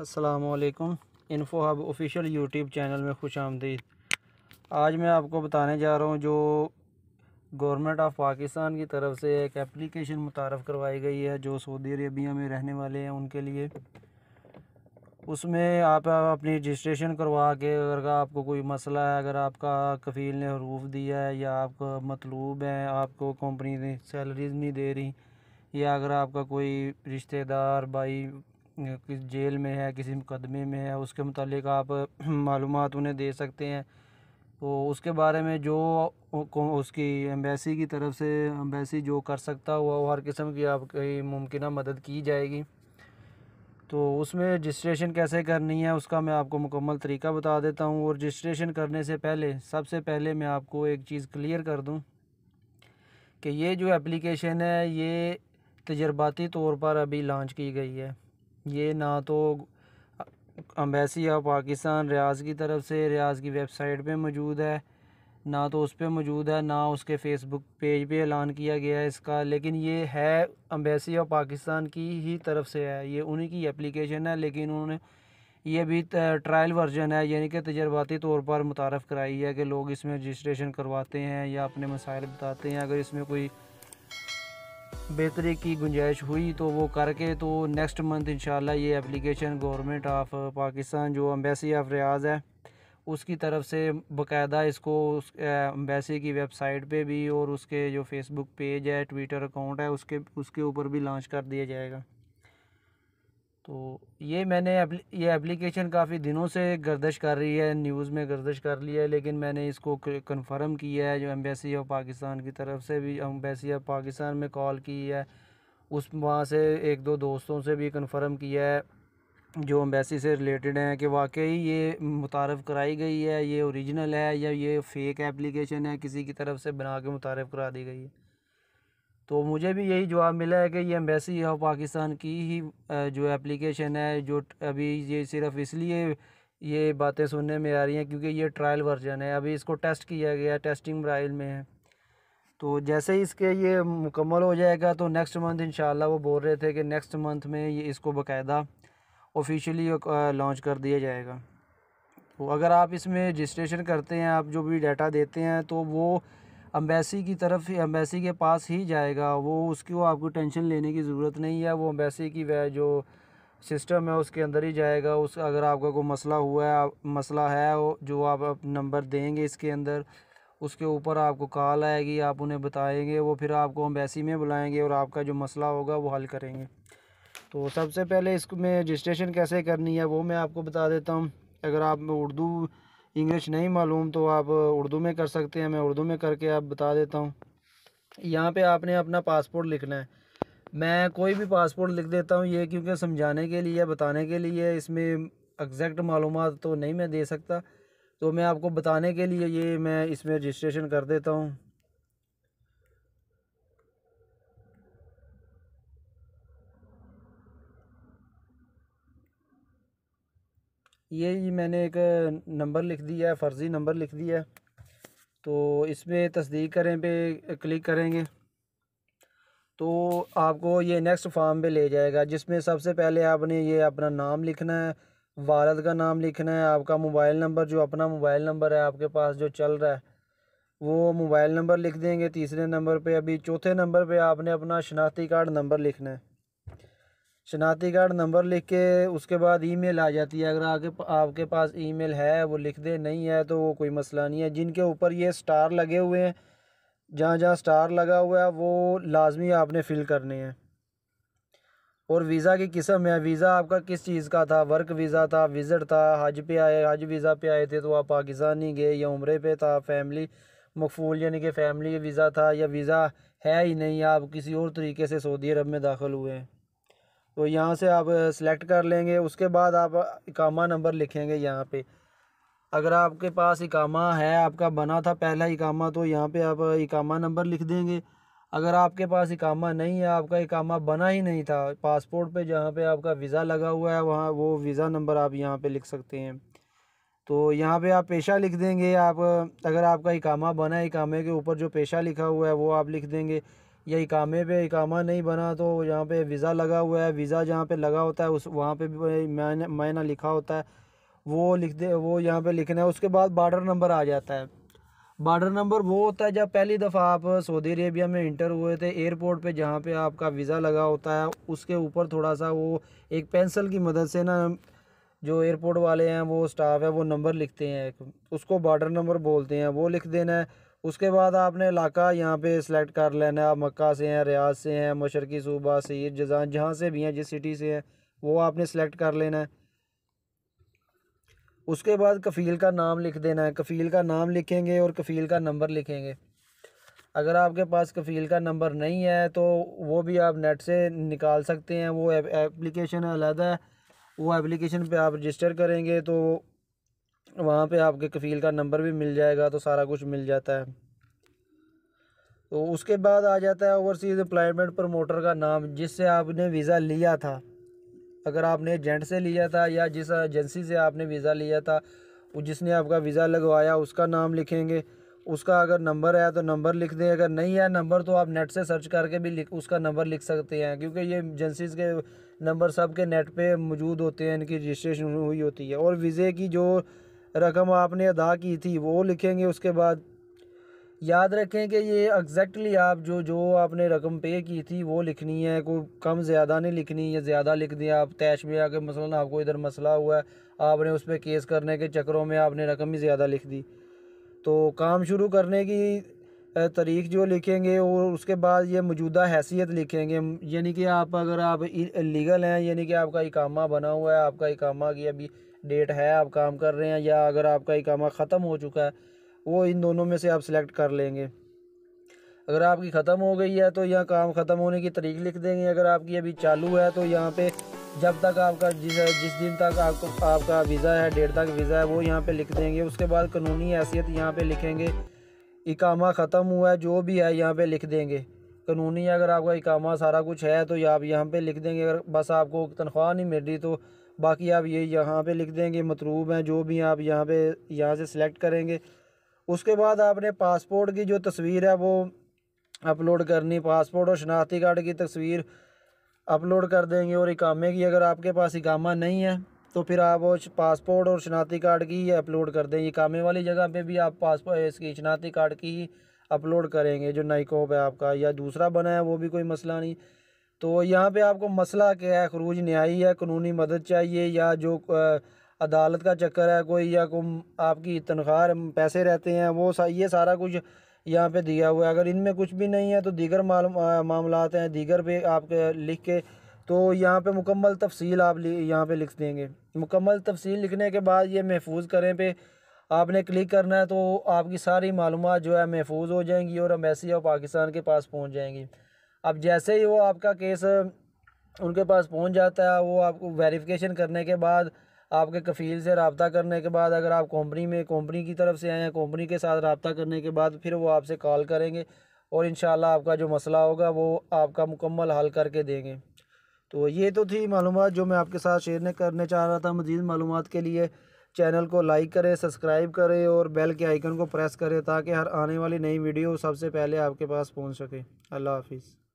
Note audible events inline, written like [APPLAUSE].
असलकम info hub official YouTube channel में खुश आमदीद आज मैं आपको बताने जा रहा हूँ जो गवर्नमेंट ऑफ पाकिस्तान की तरफ से एक एप्लीकेशन मुतारफ़ करवाई गई है जो सऊदी अरबिया में रहने वाले हैं उनके लिए उसमें आप अपनी रजिस्ट्रेशन करवा के अगर आपको कोई मसला है अगर आपका कफ़ील ने हरूफ दिया है या आप मतलूब हैं आपको कंपनी ने सैलरीज नहीं दे रही या अगर आपका कोई रिश्तेदार भाई किस जेल में है किसी मुकदमे में है उसके मतलब आप [CLEARS THROAT] मालूम उन्हें दे सकते हैं तो उसके बारे में जो उसकी एम्बेसी की तरफ से एम्बेसी जो कर सकता हुआ वो हर किस्म की आपकी मुमकिन मदद की जाएगी तो उसमें रजिस्ट्रेशन कैसे करनी है उसका मैं आपको मुकम्मल तरीका बता देता हूँ और रजिस्ट्रेशन करने से पहले सबसे पहले मैं आपको एक चीज़ क्लियर कर दूँ कि ये जो एप्लीकेशन है ये तजर्बाती तौर पर अभी लॉन्च की गई है ये ना तो अम्बेसी ऑफ पाकिस्तान रियाज की तरफ से रियाज की वेबसाइट पे मौजूद है ना तो उस पर मौजूद है ना उसके फेसबुक पेज पे ऐलान किया गया है इसका लेकिन ये है अम्बेसी ऑफ पाकिस्तान की ही तरफ से है ये उन्हीं की एप्लीकेशन है लेकिन उन्होंने ये भी ट्रायल वर्जन है यानी कि तजर्बाती तौर पर मुतारफ़ कराई है कि लोग इसमें रजिस्ट्रेशन करवाते हैं या अपने मसाइल बताते हैं अगर इसमें कोई बेहतरी की गुंजाइश हुई तो वो करके तो नेक्स्ट मंथ इन ये एप्लीकेशन गवर्नमेंट ऑफ पाकिस्तान जो अम्बेसी ऑफ रियाज है उसकी तरफ से बकायदा इसको उस अम्बेसी की वेबसाइट पे भी और उसके जो फेसबुक पेज है ट्विटर अकाउंट है उसके उसके ऊपर भी लॉन्च कर दिया जाएगा तो ये मैंने ये एप्लीकेशन काफ़ी दिनों से गर्दश कर रही है न्यूज़ में गर्दश कर लिया है लेकिन मैंने इसको कंफर्म किया है जो एम्बेसी ऑफ पाकिस्तान की तरफ से भी एम्बेसी ऑफ पाकिस्तान में कॉल की है उस वहाँ से एक दो दोस्तों से भी कंफर्म किया है जो एम्बेसी से रिलेटेड हैं कि वाकई ये मुतारफ़ कराई गई है ये ओरिजिनल है या ये फ़ेक एप्लीकेशन है किसी की तरफ से बना के मुतारफ़ करा दी गई है तो मुझे भी यही जवाब मिला है कि ये एम्बेसी ऑफ पाकिस्तान की ही जो एप्लीकेशन है जो अभी ये सिर्फ इसलिए ये बातें सुनने में आ रही हैं क्योंकि ये ट्रायल वर्जन है अभी इसको टेस्ट किया गया है टेस्टिंग ट्रायल में है तो जैसे ही इसके ये मुकम्मल हो जाएगा तो नेक्स्ट मंथ इन वो बोल रहे थे कि नेक्स्ट मंथ में ये इसको बाकायदा ऑफिशियली लॉन्च कर दिया जाएगा तो अगर आप इसमें रजिस्ट्रेशन करते हैं आप जो भी डाटा देते हैं तो वो अम्बेसी की तरफ ही अम्बेसी के पास ही जाएगा वो उसकी वो आपको टेंशन लेने की ज़रूरत नहीं है वो अम्बेसी की वह जो सिस्टम है उसके अंदर ही जाएगा उस अगर आपका कोई मसला हुआ है मसला है जो आप नंबर देंगे इसके अंदर उसके ऊपर आपको कॉल आएगी आप उन्हें बताएंगे वो फिर आपको अम्बेसी में बुलाएंगे और आपका जो मसला होगा वो हल करेंगे तो सबसे पहले इसमें रजिस्ट्रेशन कैसे करनी है वो मैं आपको बता देता हूँ अगर आप उर्दू इंग्लिश नहीं मालूम तो आप उर्दू में कर सकते हैं मैं उर्दू में करके आप बता देता हूँ यहाँ पे आपने अपना पासपोर्ट लिखना है मैं कोई भी पासपोर्ट लिख देता हूँ ये क्योंकि समझाने के लिए बताने के लिए इसमें एग्जैक्ट मालूम तो नहीं मैं दे सकता तो मैं आपको बताने के लिए ये मैं इसमें रजिस्ट्रेशन कर देता हूँ ये जी मैंने एक नंबर लिख दिया है फ़र्ज़ी नंबर लिख दिया है तो इसमें तस्दीक करें पे क्लिक करेंगे तो आपको ये नेक्स्ट फॉर्म पे ले जाएगा जिसमें सबसे पहले आपने ये अपना नाम लिखना है वालद का नाम लिखना है आपका मोबाइल नंबर जो अपना मोबाइल नंबर है आपके पास जो चल रहा है वो मोबाइल नंबर लिख देंगे तीसरे नंबर पे अभी चौथे नंबर पे आपने अपना शनाख्ती कार्ड नंबर लिखना है शनाती कार्ड नंबर लिख के उसके बाद ईमेल आ जाती है अगर आगे आपके पास ईमेल है वो लिख दे नहीं है तो वो कोई मसला नहीं है जिनके ऊपर ये स्टार लगे हुए हैं जहाँ जहाँ स्टार लगा हुआ है वो लाजमी आपने फ़िल करने हैं और वीज़ा की किस्म है वीज़ा आपका किस चीज़ का था वर्क वीज़ा था विज़िट था हज पे आए हज वीज़ा पे आए थे तो आप पाकिस्तान नहीं गए या उम्र पे था फैमिली मकफूल यानी कि फ़ैमिली वीज़ा था या वीज़ा है ही नहीं आप किसी और तरीके से सऊदी अरब में दाखिल हुए हैं तो यहाँ से आप सेलेक्ट कर लेंगे उसके बाद आप इकामा नंबर लिखेंगे यहाँ पे अगर आपके पास इकामा है आपका बना था पहला इकामा तो यहाँ पे आप इकामा नंबर लिख देंगे अगर आपके पास इकामा नहीं है आपका इकामा बना ही नहीं था पासपोर्ट पे जहाँ पे आपका वीज़ा लगा हुआ है वहाँ वो वीज़ा नंबर आप यहाँ पे लिख सकते हैं तो यहाँ पे आप पेशा लिख देंगे आप अगर आपका इकामा बना है इकामे के ऊपर जो पेशा लिखा हुआ है वो आप लिख देंगे या इकामे पे इकामा नहीं बना तो यहाँ पे वीज़ा लगा हुआ है वीज़ा जहाँ पे लगा होता है उस वहाँ पे भी मैंने मैंने लिखा होता है वो लिख दे वो यहाँ पे लिखना है उसके बाद बार्डर नंबर आ जाता है बार्डर नंबर वो होता है जब पहली दफ़ा आप सऊदी अरेबिया में इंटर हुए थे एयरपोर्ट पर जहाँ पर आपका वीज़ा लगा होता है उसके ऊपर थोड़ा सा वो एक पेंसिल की मदद से ना जो एयरपोर्ट वाले हैं वो स्टाफ है वो नंबर लिखते हैं उसको बार्डर नंबर बोलते हैं वो लिख देना है उसके बाद आपने इलाका यहाँ पे सिलेक्ट कर लेना है आप मक्का से हैं रियाज से हैं मशरकी सूबा से जजान जहाँ से भी हैं जिस सिटी से हैं वो आपने सेलेक्ट कर लेना है उसके बाद कफ़ील का नाम लिख देना है कफ़ील का नाम लिखेंगे और कफ़ील का नंबर लिखेंगे अगर आपके पास कफ़ील का नंबर नहीं है तो वो भी आप नेट से निकाल सकते हैं वो एप्लीकेशन अलग है वो एप्लीकेशन पे आप रजिस्टर करेंगे तो वहाँ पे आपके कफ़ील का नंबर भी मिल जाएगा तो सारा कुछ मिल जाता है तो उसके बाद आ जाता है ओवरसीज़ एम्प्लॉयमेंट प्रमोटर का नाम जिससे आपने वीज़ा लिया था अगर आपने एजेंट से लिया था या जिस एजेंसी से आपने वीज़ा लिया था जिसने आपका वीज़ा लगवाया उसका नाम लिखेंगे उसका अगर नंबर है तो नंबर लिख दें अगर नहीं है नंबर तो आप नेट से सर्च करके भी लिख उसका नंबर लिख सकते हैं क्योंकि ये एजेंसीज़ के नंबर सब के नेट पे मौजूद होते हैं इनकी रजिस्ट्रेशन हुई होती है और वीज़े की जो रकम आपने अदा की थी वो लिखेंगे उसके बाद याद रखें कि ये एग्जैक्टली आप जो जो आपने रकम पे की थी वो लिखनी है कोई कम ज़्यादा नहीं लिखनी या ज़्यादा लिख दें आप तैश में आके मसलन आपको इधर मसला हुआ है आपने उस पर केस करने के चक्करों में आपने रकम ही ज़्यादा लिख दी तो काम शुरू करने की तारीख जो लिखेंगे और उसके बाद ये मौजूदा हैसियत लिखेंगे यानी कि आप अगर आप लीगल हैं यानी कि आपका इकामा बना हुआ है आपका इकामा की अभी डेट है आप काम कर रहे हैं या अगर आपका इकामा ख़त्म हो चुका है वो इन दोनों में से आप सिलेक्ट कर लेंगे अगर आपकी ख़त्म हो गई है तो यहाँ काम ख़त्म होने की तरीक लिख देंगे अगर आपकी अभी चालू है तो यहाँ पे जब तक आपका जिस जिस दिन तक आपको आपका वीज़ा है डेट तक वीज़ा है वो यहाँ पे लिख देंगे उसके बाद कानूनी हैसियत यहाँ पे लिखेंगे इकामा ख़त्म हुआ है जो भी है यहाँ पे लिख देंगे कानूनी अगर आपका इकामा सारा कुछ है तो आप यहाँ पर लिख देंगे अगर बस आपको तनख्वाह नहीं मिल रही तो बाकी आप ये यहाँ पे लिख देंगे मतलूब हैं जो भी आप यहाँ पे यहाँ से सिलेक्ट करेंगे उसके बाद आपने पासपोर्ट की जो तस्वीर है वो अपलोड करनी पासपोर्ट और शनाख्ती कार्ड की तस्वीर अपलोड कर देंगे और इकामे की अगर आपके पास इकामा नहीं है तो फिर आप वो पासपोर्ट और शनाख्ती कार्ड की ही अपलोड कर दें इकामे वाली जगह पर भी आप पासपोर्ट इसकी शनाख्ती कार्ड की ही अपलोड करेंगे जो नाइकोप है आपका या दूसरा बना है वो भी कोई मसला नहीं तो यहाँ पे आपको मसला क्या है खरूज न्यायी है कानूनी मदद चाहिए या जो अदालत का चक्कर है कोई या को आपकी तनख्वाह पैसे रहते हैं वो सा, ये सारा कुछ यहाँ पे दिया हुआ है अगर इनमें कुछ भी नहीं है तो दीगर मामला हैं दीगर पे आप लिख के तो यहाँ पे मुकम्मल तफसील आप यहाँ पे लिख देंगे मुकम्मल तफसील लिखने के बाद ये महफूज करें पे आपने क्लिक करना है तो आपकी सारी मालूम जो है महफूज हो जाएंगी और अम्बेसी ऑफ पाकिस्तान के पास पहुँच जाएंगी अब जैसे ही वो आपका केस उनके पास पहुंच जाता है वो आपको वेरिफिकेशन करने के बाद आपके कफ़ील से रबता करने के बाद अगर आप कंपनी में कंपनी की तरफ से आए हैं कंपनी के साथ रबता करने के बाद फिर वो आपसे कॉल करेंगे और इन आपका जो मसला होगा वो आपका मुकम्मल हल करके देंगे तो ये तो थी मालूम जो मैं आपके साथ शेयर करने चाह रहा था मज़ीद मालूम के लिए चैनल को लाइक करें सब्सक्राइब करें और बेल के आइकन को प्रेस करें ताकि हर आने वाली नई वीडियो सबसे पहले आपके पास पहुंच सके अल्लाह हाफिज़